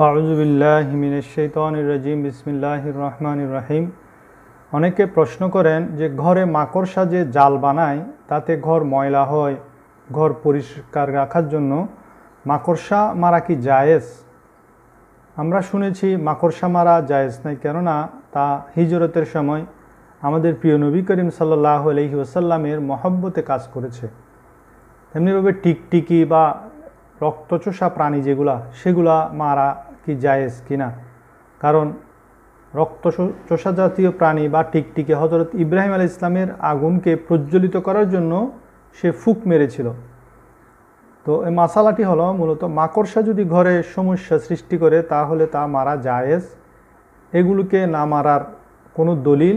আউজুবিল্লাহিমিনশাইতানিরাজিম বিসমিল্লাহ রহমানির রাহিম অনেকে প্রশ্ন করেন যে ঘরে মাকড়সা যে জাল বানায় তাতে ঘর ময়লা হয় ঘর পরিষ্কার রাখার জন্য মাকড়সা মারা কি জায়েজ আমরা শুনেছি মাকড়সা মারা জায়েজ নাই কেননা তা হিজরতের সময় আমাদের প্রিয় নবী করিম সাল্লাহ আলহি ওসাল্লামের মহব্বতে কাজ করেছে তেমনিভাবে টিকটিকি বা রক্তচোষা প্রাণী যেগুলা সেগুলা মারা কি জায়েজ কিনা কারণ রক্ত চষা জাতীয় প্রাণী বা টিকটিকে হজরত ইব্রাহিম আল ইসলামের আগুনকে প্রজ্বলিত করার জন্য সে ফুক মেরেছিল তো এই মাসালাটি হলো মূলত মাকড়সা যদি ঘরে সমস্যা সৃষ্টি করে তাহলে তা মারা জায়েজ এগুলোকে না মারার কোনো দলিল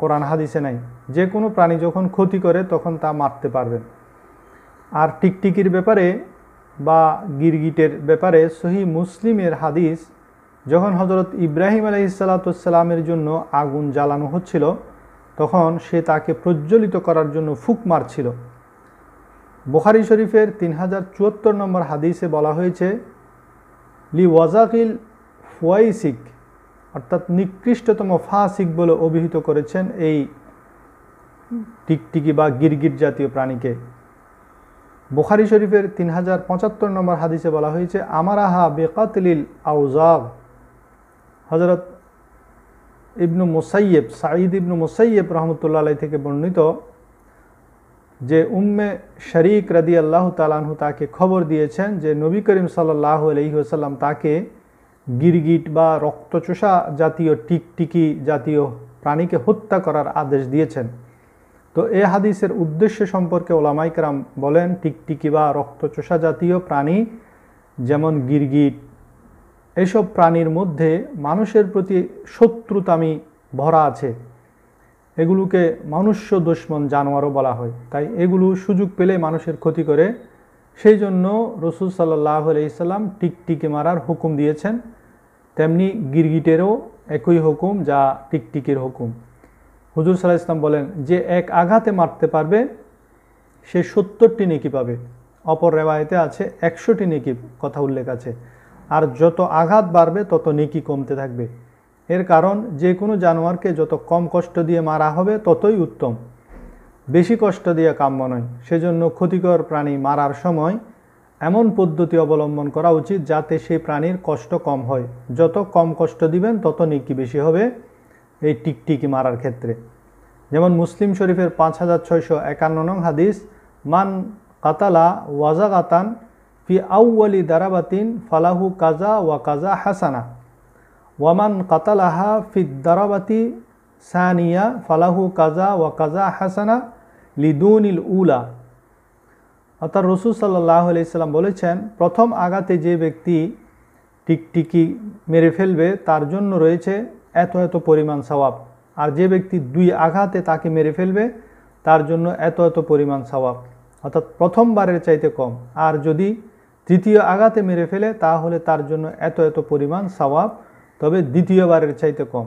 কোরআন হাদিসে নাই যে কোনো প্রাণী যখন ক্ষতি করে তখন তা মারতে পারবেন আর টিকটিকির ব্যাপারে বা গিরগিটের ব্যাপারে সহি মুসলিমের হাদিস যখন হজরত ইব্রাহিম আলি সালাতামের জন্য আগুন জ্বালানো হচ্ছিল তখন সে তাকে প্রজ্বলিত করার জন্য ফুক মারছিল বুখারি শরীফের তিন হাজার চুয়াত্তর নম্বর হাদিসে বলা হয়েছে লি ওয়াজাকিল ফুয়াইসিক অর্থাৎ নিকৃষ্টতম ফাসিক বলে অভিহিত করেছেন এই টিকটিকি বা গিরগির জাতীয় প্রাণীকে বুখারি শরীফের তিন হাজার পঁচাত্তর নম্বর হাদিসে বলা হয়েছে আমার আহা বেকাতলিল আউজাব হজরত ইবনু মুসাইয়েব সাঈদ ইবনু মুসাইয়েব রহমতুল্লাহ আলাই থেকে বর্ণিত যে উম্মে শরিক রদি আল্লাহ তালাহু তাকে খবর দিয়েছেন যে নবী করিম সাল্লাহ আলহিহাসাল্লাম তাকে গিরগিট বা রক্তচোষা জাতীয় টিকটিকি জাতীয় প্রাণীকে হত্যা করার আদেশ দিয়েছেন তো এ হাদিসের উদ্দেশ্য সম্পর্কে ওলামাইকরাম বলেন টিকটিকি বা রক্তচোষা জাতীয় প্রাণী যেমন গিরগিট এসব প্রাণীর মধ্যে মানুষের প্রতি শত্রুতামি ভরা আছে এগুলোকে মনুষ্য দুশ্মন জানোয়ারও বলা হয় তাই এগুলো সুযোগ পেলে মানুষের ক্ষতি করে সেই জন্য রসুল সাল্লাহ আলাইসাল্লাম টিকটিকি মারার হুকুম দিয়েছেন তেমনি গিরগিটেরও একই হুকুম যা টিকটিকির হুকুম হুজুর সাল্লাহ ইসলাম বলেন যে এক আঘাতে মারতে পারবে সে সত্তরটি নেকি পাবে অপর রেওয়ায়তে আছে একশোটি নেকি কথা উল্লেখ আছে আর যত আঘাত বাড়বে তত নেকি কমতে থাকবে এর কারণ যে কোনো জানোয়ারকে যত কম কষ্ট দিয়ে মারা হবে ততই উত্তম বেশি কষ্ট দিয়ে কাম্য নয় সেজন্য ক্ষতিকর প্রাণী মারার সময় এমন পদ্ধতি অবলম্বন করা উচিত যাতে সেই প্রাণীর কষ্ট কম হয় যত কম কষ্ট দিবেন তত নেকি বেশি হবে এই টিকটিকি মারার ক্ষেত্রে যেমন মুসলিম শরীফের পাঁচ হাজার ছয়শো একান্ন নং হাদিস মান কাতালা ওয়াজা কাতান ফি আউ্লি দারাবাতিন ফালাহু কাজা ওয়া কাজা হাসানা ওয়ামান কাতালাহা ফি দারাবাতি সানিয়া ফালাহু কাজা ওয়া কাজা হাসানা লিদুনিল উলা অর্থাৎ রসুল সাল্লাহ আলাইসাল্লাম বলেছেন প্রথম আঘাতে যে ব্যক্তি টিকটিকি মেরে ফেলবে তার জন্য রয়েছে এত এত পরিমাণ সওয়াব আর যে ব্যক্তি দুই আঘাতে তাকে মেরে ফেলবে তার জন্য এত এত পরিমাণ সওয়াব অর্থাৎ প্রথমবারের চাইতে কম আর যদি তৃতীয় আঘাতে মেরে ফেলে তাহলে তার জন্য এত এত পরিমাণ সওয়াব তবে দ্বিতীয়বারের চাইতে কম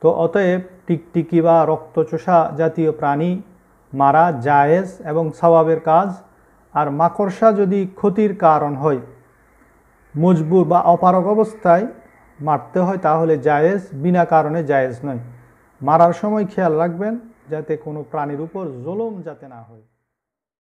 তো অতএব টিকটিকি বা রক্তচোষা জাতীয় প্রাণী মারা জায়েজ এবং সওয়াবের কাজ আর মাকড়সা যদি ক্ষতির কারণ হয় মজবুর বা অপারক অবস্থায় মারতে হয় তাহলে জায়েজ বিনা কারণে জায়েজ নয় মারার সময় খেয়াল রাখবেন যাতে কোনো প্রাণীর উপর জলম যাতে না হয়